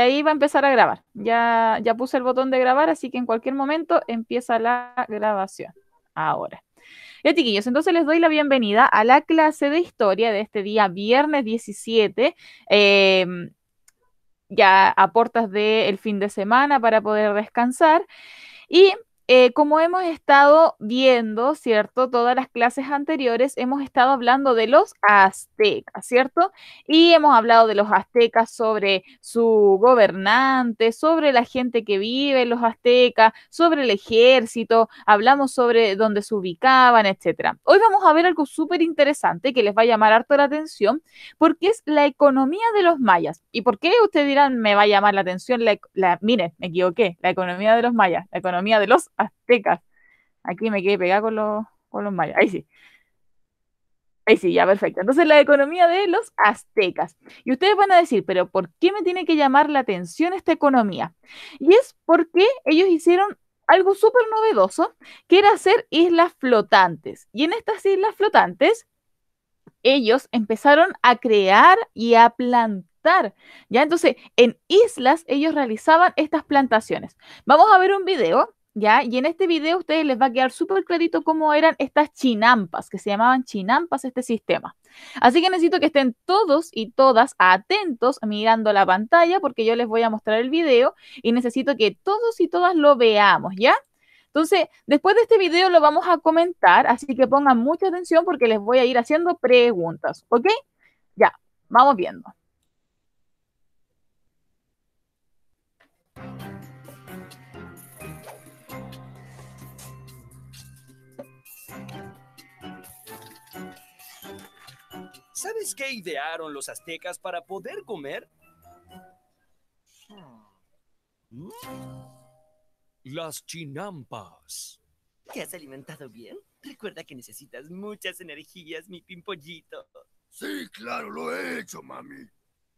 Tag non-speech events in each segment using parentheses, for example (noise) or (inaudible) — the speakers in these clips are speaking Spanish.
ahí va a empezar a grabar. Ya, ya puse el botón de grabar, así que en cualquier momento empieza la grabación. Ahora. Ya, tiquillos, entonces les doy la bienvenida a la clase de historia de este día, viernes 17. Em, ya aportas del fin de semana para poder descansar. Y eh, como hemos estado viendo, ¿cierto? Todas las clases anteriores hemos estado hablando de los aztecas, ¿cierto? Y hemos hablado de los aztecas sobre su gobernante, sobre la gente que vive en los aztecas, sobre el ejército, hablamos sobre dónde se ubicaban, etc. Hoy vamos a ver algo súper interesante que les va a llamar harto la atención, porque es la economía de los mayas. ¿Y por qué ustedes dirán me va a llamar la atención? La, miren, me equivoqué, la economía de los mayas, la economía de los aztecas aztecas. Aquí me quedé pegada con los, con mayas. Ahí sí. Ahí sí, ya perfecto. Entonces la economía de los aztecas. Y ustedes van a decir, pero ¿por qué me tiene que llamar la atención esta economía? Y es porque ellos hicieron algo súper novedoso, que era hacer islas flotantes. Y en estas islas flotantes, ellos empezaron a crear y a plantar. Ya entonces, en islas ellos realizaban estas plantaciones. Vamos a ver un video ¿ya? Y en este video a ustedes les va a quedar súper clarito cómo eran estas chinampas, que se llamaban chinampas este sistema. Así que necesito que estén todos y todas atentos mirando la pantalla porque yo les voy a mostrar el video y necesito que todos y todas lo veamos, ¿ya? Entonces, después de este video lo vamos a comentar, así que pongan mucha atención porque les voy a ir haciendo preguntas, ¿ok? Ya, vamos viendo. ¿Sabes qué idearon los aztecas para poder comer? Mm. Las chinampas. ¿Te has alimentado bien? Recuerda que necesitas muchas energías, mi pimpollito. Sí, claro, lo he hecho, mami.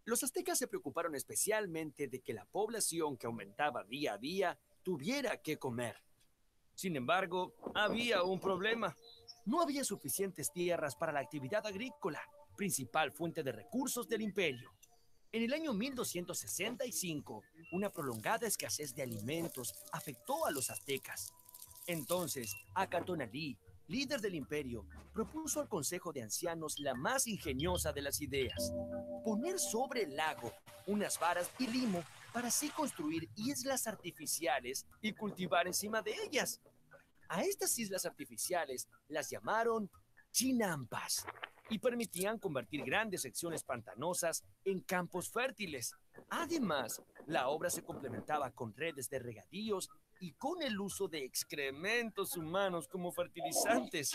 Los aztecas se preocuparon especialmente de que la población que aumentaba día a día tuviera que comer. Sin embargo, había un problema. No había suficientes tierras para la actividad agrícola principal fuente de recursos del imperio. En el año 1265, una prolongada escasez de alimentos afectó a los aztecas. Entonces, Acatonalí, líder del imperio, propuso al Consejo de Ancianos la más ingeniosa de las ideas, poner sobre el lago unas varas y limo para así construir islas artificiales y cultivar encima de ellas. A estas islas artificiales las llamaron chinampas, y permitían convertir grandes secciones pantanosas en campos fértiles. Además, la obra se complementaba con redes de regadíos y con el uso de excrementos humanos como fertilizantes.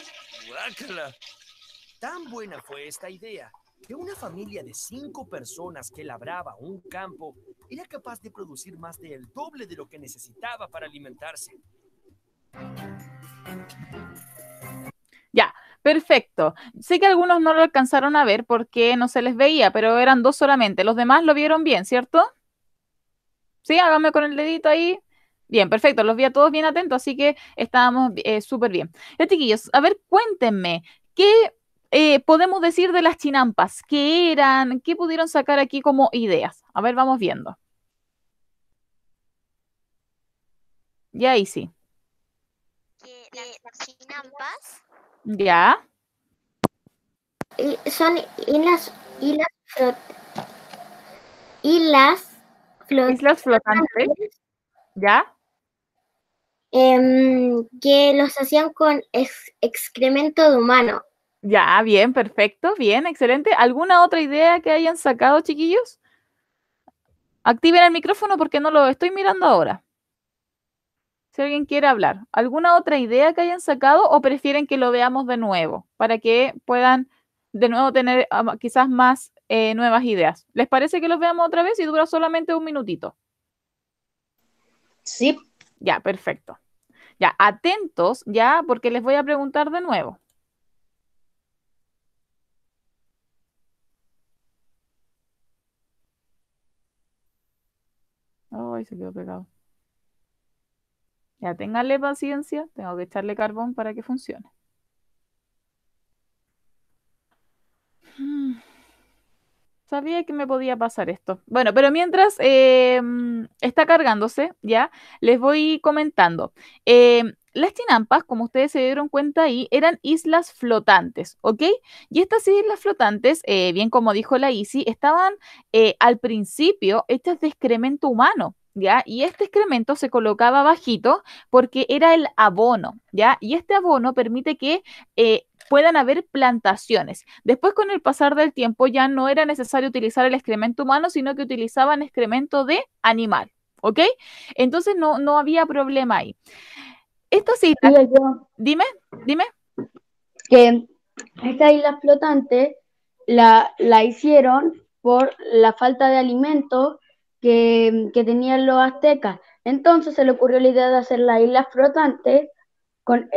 ¡Guácala! Tan buena fue esta idea que una familia de cinco personas que labraba un campo era capaz de producir más del doble de lo que necesitaba para alimentarse. Perfecto. Sé que algunos no lo alcanzaron a ver porque no se les veía, pero eran dos solamente. Los demás lo vieron bien, ¿cierto? Sí, hágame con el dedito ahí. Bien, perfecto, los vi a todos bien atentos, así que estábamos eh, súper bien. Ya, a ver, cuéntenme, ¿qué eh, podemos decir de las chinampas? ¿Qué eran? ¿Qué pudieron sacar aquí como ideas? A ver, vamos viendo. Ya ahí sí. las chinampas ya. son islas, islas, islas, flotantes. ¿Ya? Em, que los hacían con excremento de humano. Ya, bien, perfecto, bien, excelente. ¿Alguna otra idea que hayan sacado, chiquillos? Activen el micrófono porque no lo estoy mirando ahora alguien quiere hablar. ¿Alguna otra idea que hayan sacado o prefieren que lo veamos de nuevo para que puedan de nuevo tener ah, quizás más eh, nuevas ideas? ¿Les parece que los veamos otra vez y dura solamente un minutito? Sí. Ya, perfecto. Ya, atentos ya porque les voy a preguntar de nuevo. Ay, se quedó pegado. Ya ténganle paciencia, tengo que echarle carbón para que funcione. Mm. Sabía que me podía pasar esto. Bueno, pero mientras em, está cargándose, ya, les voy comentando. Em, las chinampas, como ustedes se dieron cuenta ahí, eran islas flotantes, ¿ok? Y estas islas flotantes, eh, bien como dijo la ICI, estaban eh, al principio hechas de excremento humano. Y este excremento se colocaba bajito porque era el abono, ¿ya? Y este abono permite que eh, puedan haber plantaciones. Después, con el pasar del tiempo, ya no era necesario utilizar el excremento humano, sino que utilizaban excremento de animal, ¿ok? Entonces no, no había problema ahí. Esto sí, dime, dime. Que esta isla flotante la, la hicieron por la falta de alimentos que, tenían los aztecas. Entonces se le ocurrió la idea de hacer las islas flotantes con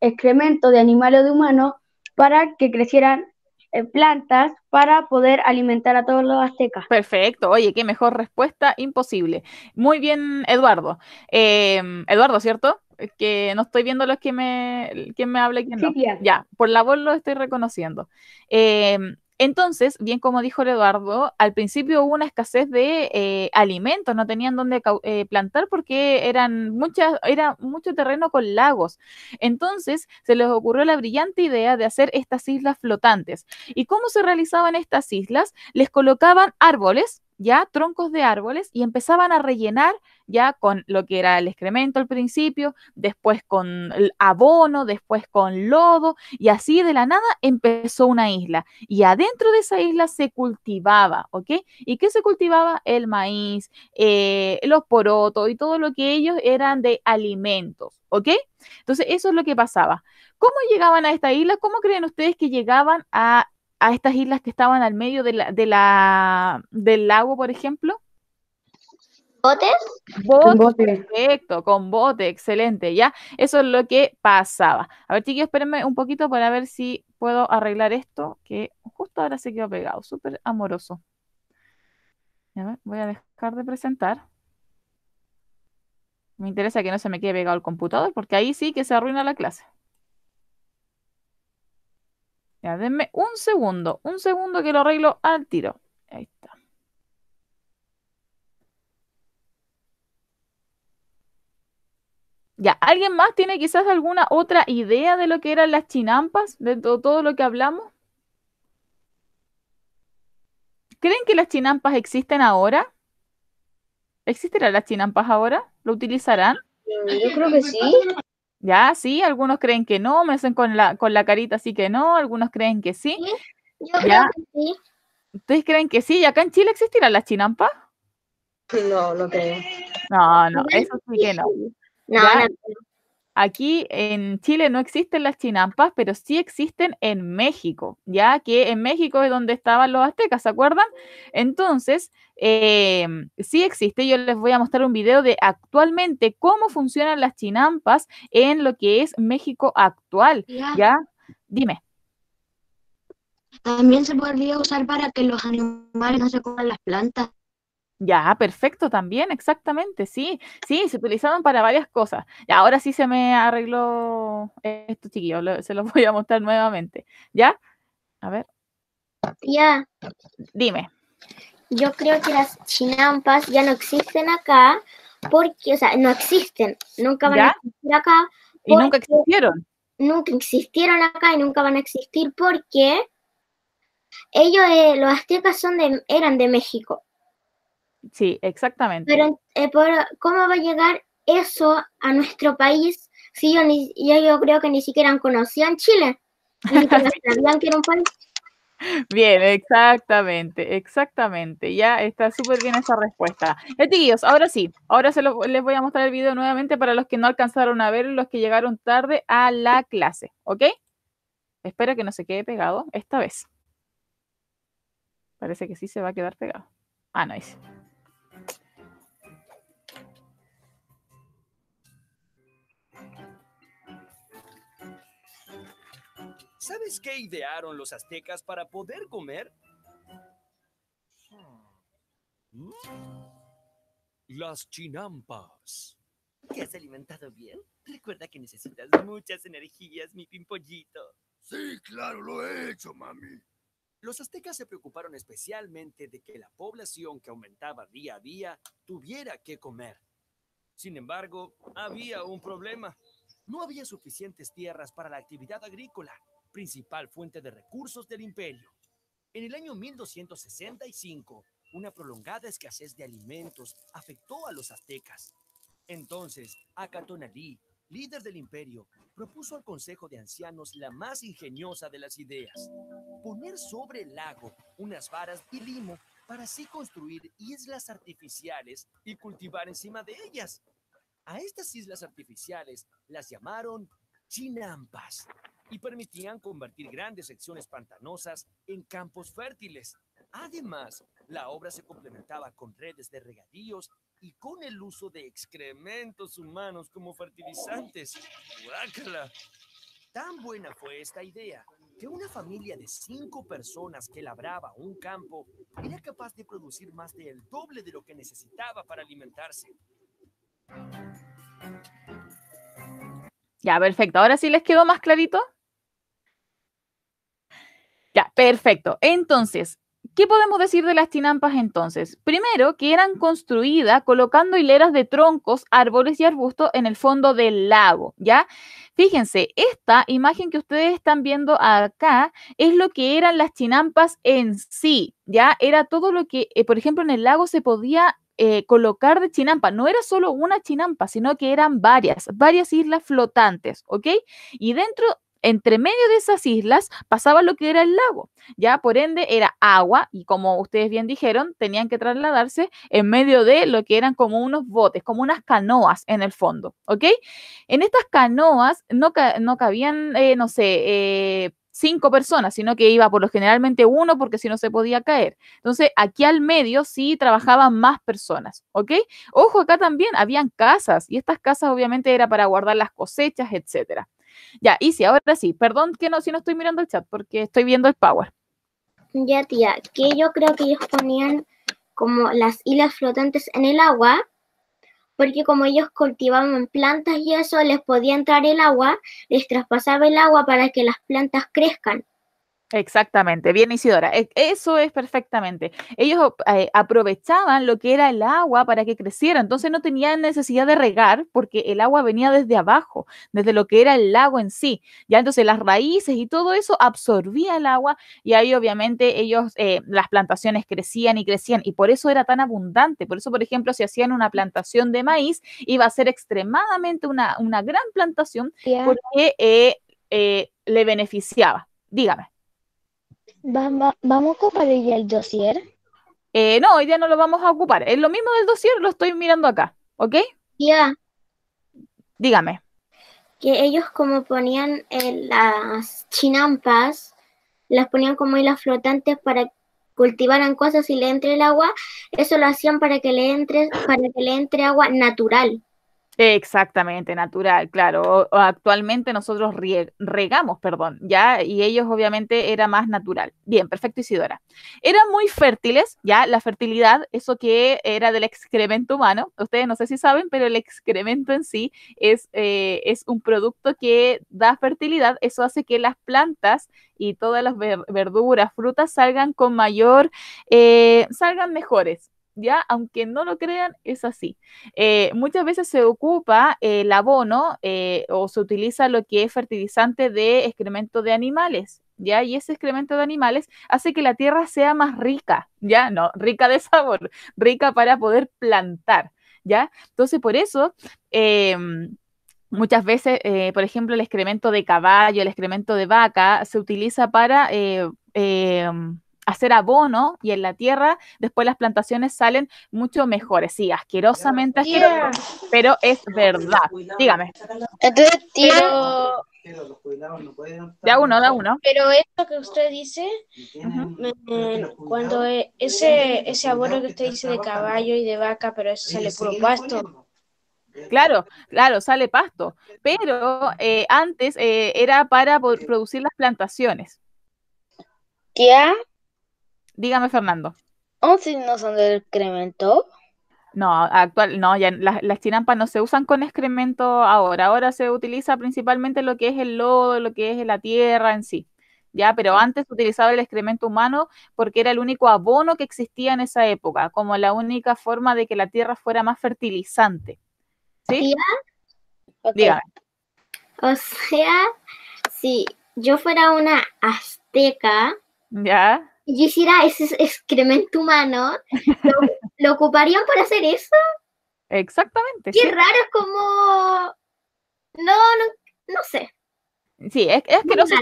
excremento de animales o de humanos para que crecieran eh, plantas para poder alimentar a todos los aztecas. Perfecto, oye, qué mejor respuesta imposible. Muy bien, Eduardo. Em, Eduardo, ¿cierto? Que no estoy viendo los que me, quien me habla y no. ya, por la voz lo estoy reconociendo. Eh, entonces, bien como dijo el Eduardo, al principio hubo una escasez de eh, alimentos, no tenían dónde eh, plantar porque eran muchas, era mucho terreno con lagos. Entonces, se les ocurrió la brillante idea de hacer estas islas flotantes. ¿Y cómo se realizaban estas islas? Les colocaban árboles ya troncos de árboles y empezaban a rellenar ya con lo que era el excremento al principio, después con el abono, después con lodo y así de la nada empezó una isla y adentro de esa isla se cultivaba, ¿ok? ¿Y qué se cultivaba? El maíz, eh, los porotos y todo lo que ellos eran de alimentos, ¿ok? Entonces eso es lo que pasaba. ¿Cómo llegaban a esta isla? ¿Cómo creen ustedes que llegaban a a estas islas que estaban al medio de del lago, por ejemplo? ¿Botes? con bote. Perfecto, con bote, excelente, ya. Eso es lo que pasaba. A ver, chiquillos, espérenme un poquito para ver si puedo arreglar esto, que justo ahora se quedó pegado, súper amoroso. A voy a dejar de presentar. Me interesa que no se me quede pegado el computador, porque ahí sí que se arruina la clase denme un segundo, un segundo que lo arreglo al tiro. Ahí está. Ya, ¿alguien más tiene quizás alguna otra idea de lo que eran las chinampas, de todo lo que hablamos? ¿Creen que las chinampas existen ahora? ¿Existirán las chinampas ahora? ¿Lo utilizarán? Yo creo que sí. Ya, sí, algunos creen que no, me hacen con la, con la carita así que no, algunos creen que sí. Yo creo que sí. ¿Ustedes creen que sí? ¿Y acá en Chile existirán las chinampas? No, no creo. No, no, eso sí que no. No, no, Aquí en Chile no existen las chinampas, pero sí existen en México, ya que en México es donde estaban los aztecas, ¿se acuerdan? Entonces, em, sí existe. Yo les voy a mostrar un video de actualmente cómo funcionan las chinampas en lo que es México actual, ¿ya? Dime. También se podría usar para que los animales no se coman las plantas. Ya, perfecto, también, exactamente, sí, sí, se utilizaron para varias cosas. Y ahora sí se me arregló esto, chiquillo, se los (laughs) voy a mostrar nuevamente. ¿Ya? A ver. Ya. Dime. Yo creo que las chinampas ya no existen acá, porque, o sea, no existen, nunca van a existir acá. Y nunca existieron. Nunca existieron acá y nunca van a existir porque ellos, eh, los aztecas son de, eran de México. Sí, exactamente. Pero, eh, ¿cómo va a llegar eso a nuestro país si yo, ni, yo, yo creo que ni siquiera conocían Chile? (laughs) Bien, exactamente, exactamente. Ya está súper bien esa respuesta. Eh, chiquillos, ahora sí, ahora se les voy a mostrar el video nuevamente para los que no alcanzaron a ver, los que llegaron tarde a la clase, ¿ok? Espero que no se quede pegado esta vez. Parece que sí se va a quedar pegado. Ah, no es. ¿Sabes qué idearon los aztecas para poder comer? Las chinampas. ¿Te has alimentado bien? Recuerda que necesitas muchas energías, mi pimpollito. Sí, claro, lo he hecho, mami. Los aztecas se preocuparon especialmente de que la población que aumentaba día a día tuviera que comer. Sin embargo, había un problema. No había suficientes tierras para la actividad agrícola principal fuente de recursos del imperio. En el año 1265, una prolongada escasez de alimentos afectó a los aztecas. Entonces, Acatonalí, líder del imperio, propuso al Consejo de Ancianos la más ingeniosa de las ideas, poner sobre el lago unas varas y limo para así construir islas artificiales y cultivar encima de ellas. A estas islas artificiales las llamaron chinampas, y permitían convertir grandes secciones pantanosas en campos fértiles. Además, la obra se complementaba con redes de regadíos y con el uso de excrementos humanos como fertilizantes. ¡Guácala! Tan buena fue esta idea que una familia de cinco personas que labraba un campo era capaz de producir más del doble de lo que necesitaba para alimentarse. Ya, perfecto. Ahora sí les quedó más clarito perfecto. Entonces, ¿qué podemos decir de las chinampas entonces? Primero, que eran construidas colocando hileras de troncos, árboles y arbustos en el fondo del lago, ¿ya? Fíjense, esta imagen que ustedes están viendo acá es lo que eran las chinampas en sí, ¿ya? Era todo lo que, eh, por ejemplo, en el lago se podía eh, colocar de chinampa. No era solo una chinampa, sino que eran varias, varias islas flotantes, ¿ok? Y dentro entre medio de esas islas pasaba lo que era el lago, ya por ende era agua y como ustedes bien dijeron, tenían que trasladarse en medio de lo que eran como unos botes, como unas canoas en el fondo, ¿ok? En estas canoas no, no cabían, eh, no sé, eh, cinco personas, sino que iba por lo generalmente uno porque si no se podía caer. Entonces, aquí al medio sí trabajaban más personas, ¿ok? Ojo, acá también habían casas y estas casas obviamente era para guardar las cosechas, etcétera. Ya, y si ahora sí, perdón que no, si no estoy mirando el chat porque estoy viendo el power. Ya, tía, que yo creo que ellos ponían como las islas flotantes en el agua, porque como ellos cultivaban plantas y eso, les podía entrar el agua, les traspasaba el agua para que las plantas crezcan. Exactamente, bien Isidora, e, eso es perfectamente. Ellos eh, aprovechaban lo que era el agua para que creciera, entonces no tenían necesidad de regar porque el agua venía desde abajo, desde lo que era el lago en sí. Ya entonces las raíces y todo eso absorbía el agua y ahí obviamente ellos, eh, las plantaciones crecían y crecían y por eso era tan abundante. Por eso, por ejemplo, si hacían una plantación de maíz, iba a ser extremadamente una, una gran plantación porque eh, le beneficiaba. Dígame vamos ¿Vamos a ocupar el dossier? Eh, no, hoy día no lo vamos a ocupar. Es lo mismo del dossier, lo estoy mirando acá, ¿ok? Ya. Dígame. Que ellos como ponían eh, las chinampas, las ponían como hilas flotantes para cultivaran cosas y le entre el agua, eso lo hacían para que le entre, para que le entre agua natural. Exactamente, natural, claro. actualmente nosotros regamos, perdón, ya, y ellos obviamente era más natural. Bien, perfecto, Isidora. Eran muy fértiles, ya, la fertilidad, eso que era del excremento humano. Ustedes no sé si saben, pero el excremento en sí es, eh, es un producto que da fertilidad. Eso hace que las plantas y todas las verduras, frutas salgan con mayor, eh, salgan mejores, ¿ya? Aunque no lo crean, es así. Eh, muchas veces se ocupa el abono eh, o se utiliza lo que es fertilizante de excremento de animales, ¿ya? Y ese excremento de animales hace que la tierra sea más rica, ¿ya? No, rica de sabor, rica para poder plantar, ¿ya? Entonces, por eso... Em, muchas veces, eh, por ejemplo, el excremento de caballo, el excremento de vaca se utiliza para em, hacer abono y en la tierra, después las plantaciones salen mucho mejores. Sí, asquerosamente asquerosas, pero es verdad. Dígame. Entonces, tío. Pero, uno, uno. Pero esto que usted dice, cuando eh, ese, ese abono que usted dice de caballo y de vaca, pero eso sale puro pasto. Claro, claro, sale pasto. Pero eh, antes eh, era para producir las plantaciones. ya Dígame, Fernando. ¿Aún si no son del excremento? No, actual, no, ya las, chinampas no se usan con excremento ahora. Ahora se utiliza principalmente lo que es el lodo, lo que es la tierra en sí. Ya, pero antes se utilizaba el excremento humano porque era el único abono que existía en esa época, como la única forma de que la tierra fuera más fertilizante. ¿Sí? Dígame. O sea, si yo fuera una azteca, ¿Ya? yo hiciera ese excremento humano, (laughs) ¿lo, ocuparían para hacer eso? Exactamente. Qué raro, es como. No, no, no sé. Sí, es, asqueroso,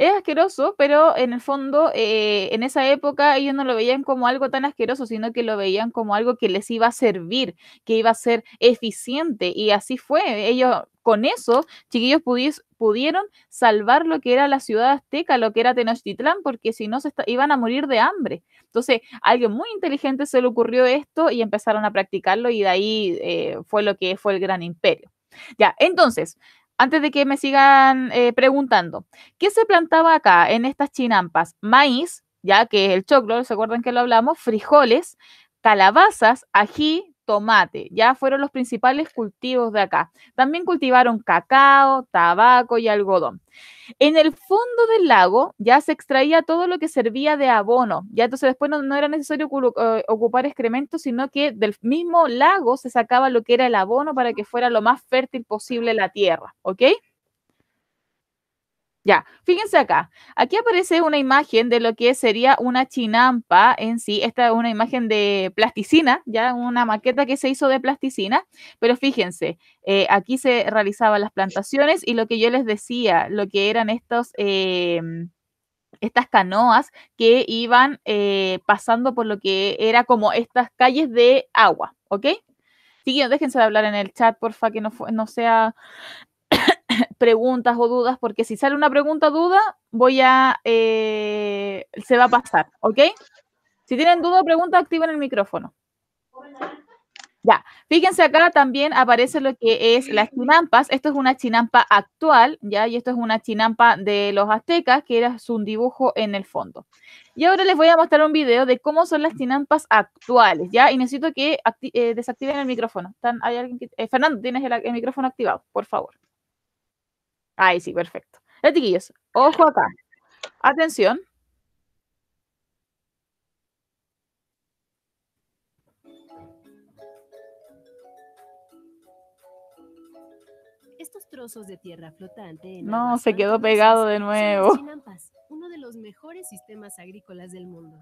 es asqueroso, pero en el fondo, eh, en esa época ellos no lo veían como algo tan asqueroso, sino que lo veían como algo que les iba a servir, que iba a ser eficiente, y así fue. Ellos con eso, chiquillos pudieron salvar lo que era la ciudad azteca, lo que era Tenochtitlán, porque si no se iban a morir de hambre. Entonces, a alguien muy inteligente se le ocurrió esto y empezaron a practicarlo y de ahí eh, fue lo que fue el gran imperio. Ya, entonces, antes de que me sigan eh, preguntando, ¿qué se plantaba acá en estas chinampas? Maíz, ya que es el choclo, ¿se acuerdan que lo hablamos? Frijoles, calabazas, ají, tomate. Ya fueron los principales cultivos de acá. También cultivaron cacao, tabaco y algodón. En el fondo del lago ya se extraía todo lo que servía de abono. Ya entonces después no, era necesario eh, ocupar excrementos, sino que del mismo lago se sacaba lo que era el abono para que fuera lo más fértil posible la tierra. ¿Ok? Ya, fíjense acá. Aquí aparece una imagen de lo que sería una chinampa en sí. Esta es una imagen de plasticina, ya una maqueta que se hizo de plasticina. Pero fíjense, eh, aquí se realizaban las plantaciones y lo que yo les decía, lo que eran estos... Em, estas canoas que iban eh, pasando por lo que era como estas calles de agua, ¿ok? Siguiendo, déjense de hablar en el chat, porfa, que no, no sea (laughs) preguntas o dudas, porque si sale una pregunta o duda, voy a, eh, se va a pasar, ¿ok? Si tienen duda o pregunta, activen el micrófono. Ya, fíjense acá también aparece lo que es las chinampas. Esto es una chinampa actual, ya, y esto es una chinampa de los aztecas, que era un dibujo en el fondo. Y ahora les voy a mostrar un video de cómo son las chinampas actuales, ya, y necesito que eh, desactiven el micrófono. ¿Hay alguien que eh, Fernando, tienes el micrófono activado, por favor. Ahí sí, perfecto. Ya, ojo acá. Atención. Estos trozos de tierra flotante. no, se quedó pegado de nuevo. Uno de los mejores sistemas agrícolas del mundo.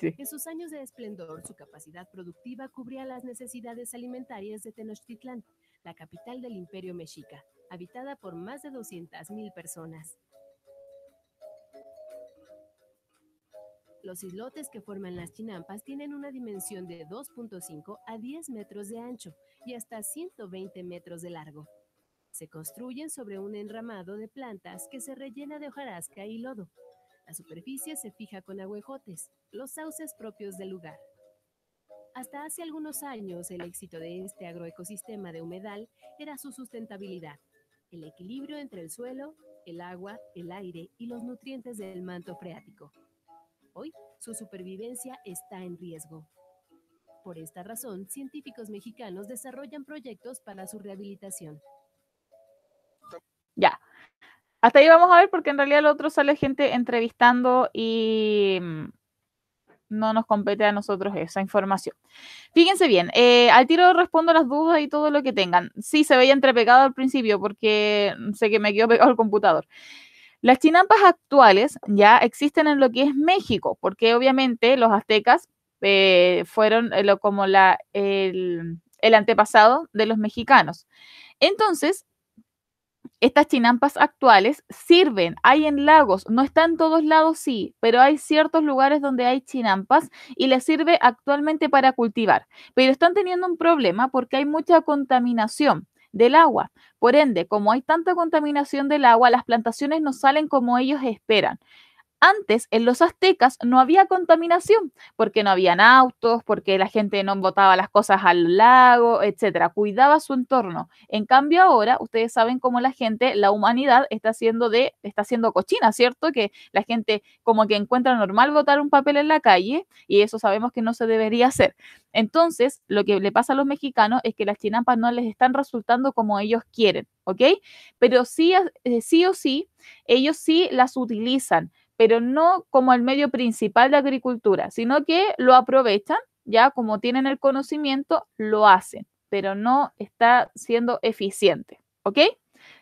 sí. En sus años de esplendor, su capacidad productiva cubría las necesidades alimentarias de Tenochtitlán, la capital del imperio mexica habitada por más de 200.000 personas. Los islotes que forman las chinampas tienen una dimensión de 2.5 a 10 metros de ancho y hasta 120 metros de largo. Se construyen sobre un enramado de plantas que se rellena de hojarasca y lodo. La superficie se fija con agüejotes, los sauces propios del lugar. Hasta hace algunos años, el éxito de este agroecosistema de humedal era su sustentabilidad el equilibrio entre el suelo, el agua, el aire y los nutrientes del manto freático. Hoy, su supervivencia está en riesgo. Por esta razón, científicos mexicanos desarrollan proyectos para su rehabilitación. Ya. Hasta ahí vamos a ver porque en realidad el otro sale gente entrevistando y mm, no nos compete a nosotros esa información. Fíjense bien, eh, al tiro respondo las dudas y todo lo que tengan. Sí, se veía entrepegado al principio porque sé que me quedó pegado el computador. Las chinampas actuales ya existen en lo que es México, porque obviamente los aztecas eh, fueron eh, como la, el antepasado de los mexicanos. Entonces, estas chinampas actuales sirven, hay en lagos, no está en todos lados, sí, pero hay ciertos lugares donde hay chinampas y les sirve actualmente para cultivar. Pero están teniendo un problema porque hay mucha contaminación del agua. Por ende, como hay tanta contaminación del agua, las plantaciones no salen como ellos esperan. Antes, en los aztecas no había contaminación, porque no habían autos, porque la gente no botaba las cosas al lago, etcétera. Cuidaba su entorno. En cambio, ahora ustedes saben cómo la gente, la humanidad está haciendo de, está haciendo cochina, ¿cierto? Que la gente como que encuentra normal botar un papel en la calle y eso sabemos que no se debería hacer. Entonces, lo que le pasa a los mexicanos es que las chinampas no les están resultando como ellos quieren, ¿ok? Pero sí, eh, sí o sí, ellos sí las utilizan pero no como el medio principal de agricultura, sino que lo aprovechan, ya como tienen el conocimiento, lo hacen, pero no está siendo eficiente. ¿Ok?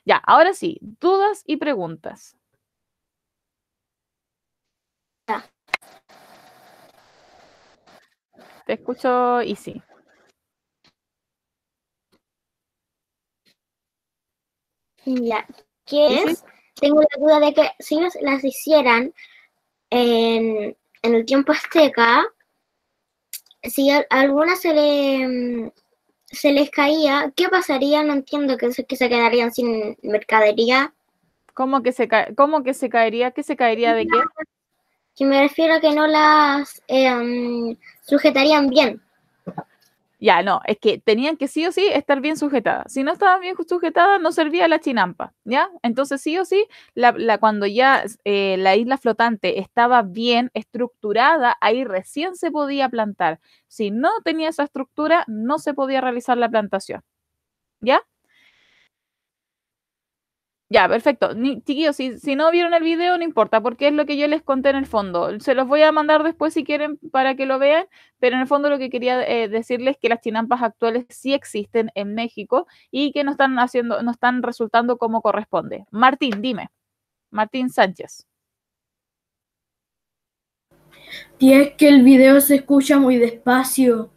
Ya, ahora sí, dudas y preguntas. Te escucho, Isi. ¿qué es? tengo la duda de que si las hicieran en, el tiempo azteca, si a algunas se, le, mm, se les caía, ¿qué pasaría? No entiendo que, que se quedarían sin mercadería. ¿Cómo que se, cómo que se caería? ¿Qué se caería de qué? Que me refiero a que no las eh, mm, sujetarían bien. Ya, no, es que tenían que sí o sí estar bien sujetadas. Si no estaban bien sujetadas, no servía la chinampa, ¿ya? Entonces sí o sí, la, cuando ya eh, la isla flotante estaba bien estructurada, ahí recién se podía plantar. Si no tenía esa estructura, no se podía realizar la plantación, ¿ya? Ya, perfecto. chiquillos, si, si, no vieron el video, no importa, porque es lo que yo les conté en el fondo. Se los voy a mandar después si quieren para que lo vean, pero en el fondo lo que quería eh, decirles es que las chinampas actuales sí existen en México y que no están haciendo, no están resultando como corresponde. Martín, dime. Martín Sánchez. Y es que el video se escucha muy despacio.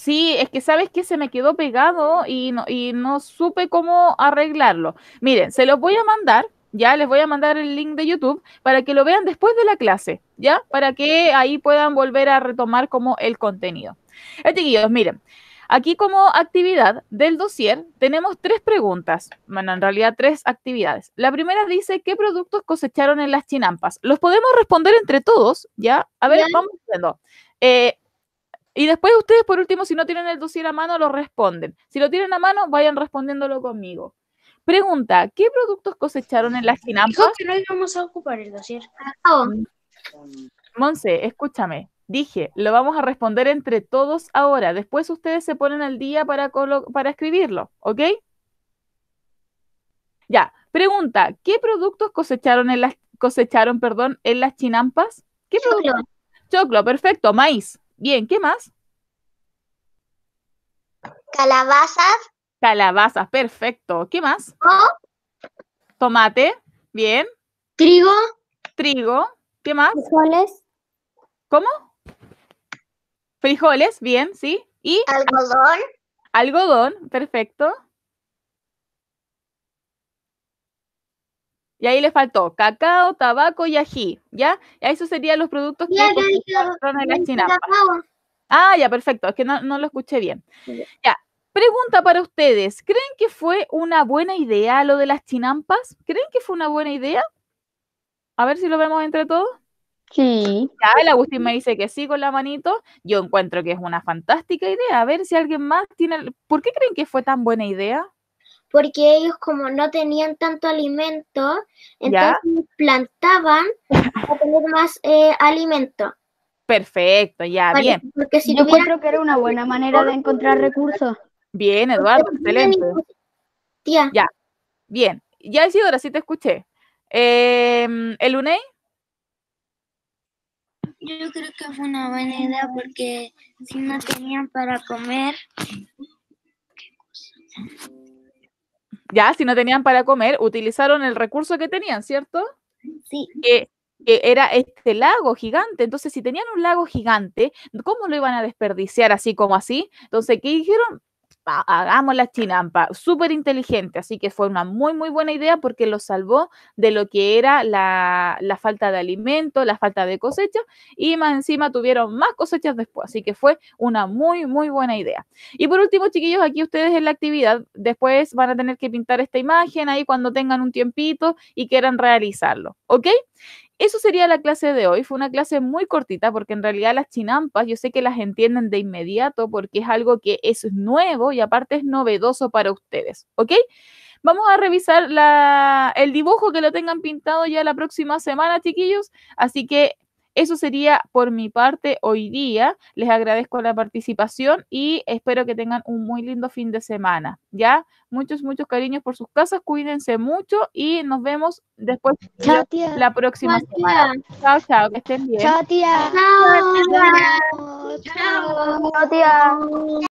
Sí, es que sabes que se me quedó pegado y no, supe cómo arreglarlo. Miren, se los voy a mandar, ya les voy a mandar el link de YouTube para que lo vean después de la clase, ya, para que ahí puedan volver a retomar como el contenido. Eh, miren, aquí como actividad del dossier tenemos tres preguntas, bueno, en realidad tres actividades. La primera dice, ¿qué productos cosecharon en las chinampas? Los podemos responder entre todos, ya. A ver, vamos viendo. Eh, y después ustedes, por último, si no tienen el dossier a mano, lo responden. Si lo tienen a mano, vayan respondiéndolo conmigo. Pregunta, ¿qué productos cosecharon en las chinampas? que no íbamos a ocupar el dossier. Oh. Monse, escúchame. Dije, lo vamos a responder entre todos ahora. Después ustedes se ponen al día para, para escribirlo, ¿ok? Ya, pregunta, ¿qué productos cosecharon en las cosecharon, perdón, en las chinampas? ¿Qué Choclo. Choclo, perfecto, maíz. Bien, ¿qué más? Calabazas. Calabazas, perfecto. ¿Qué más? Tomate, bien. Trigo. Trigo, ¿qué más? Frijoles. ¿Cómo? Frijoles, bien, sí. Y algodón. Algodón, perfecto. Y ahí le faltó cacao, tabaco y ají, ¿ya? Y esos serían los productos que encontraron las chinampas. Ah, ya, perfecto, es que no, no lo escuché bien. Ya, pregunta para ustedes, ¿creen que fue una buena idea lo de las chinampas? ¿Creen que fue una buena idea? A ver si lo vemos entre todos. Sí. Ya, el Agustín me dice que sí con la manito. Yo encuentro que es una fantástica idea. A ver si alguien más tiene. ¿Por qué creen que fue tan buena idea? porque ellos como no tenían tanto alimento, entonces plantaban para tener más eh, alimento. Perfecto, ya, bien. Porque si Yo creo que era una buena manera de encontrar (laughs) recursos. Bien, Eduardo, excelente. Tía. Ya, bien. Ya, Isidora, sí te escuché. Em, ¿El UNEI? Yo creo que fue una buena idea porque si no tenían para comer... ¿Qué cosa? ya, si no tenían para comer, utilizaron el recurso que tenían, ¿cierto? Sí. Que, era este lago gigante. Entonces, si tenían un lago gigante, ¿cómo lo iban a desperdiciar así como así? Entonces, ¿qué dijeron? hagamos la chinampa, súper inteligente, así que fue una muy, muy buena idea porque lo salvó de lo que era la, falta de alimento, la falta de cosecha y más encima tuvieron más cosechas después, así que fue una muy, muy buena idea. Y por último, chiquillos, aquí ustedes en la actividad, después van a tener que pintar esta imagen ahí cuando tengan un tiempito y quieran realizarlo, ¿ok? Eso sería la clase de hoy. Fue una clase muy cortita porque en realidad las chinampas yo sé que las entienden de inmediato porque es algo que es nuevo y aparte es novedoso para ustedes, ¿ok? Vamos a revisar la, el dibujo que lo tengan pintado ya la próxima semana, chiquillos. Así que eso sería por mi parte hoy día. Les agradezco la participación y espero que tengan un muy lindo fin de semana. Ya, muchos, muchos cariños por sus casas. Cuídense mucho y nos vemos después la, próxima semana. Chao, chao, que estén bien. Chao, tía. Chao, Chao, tía.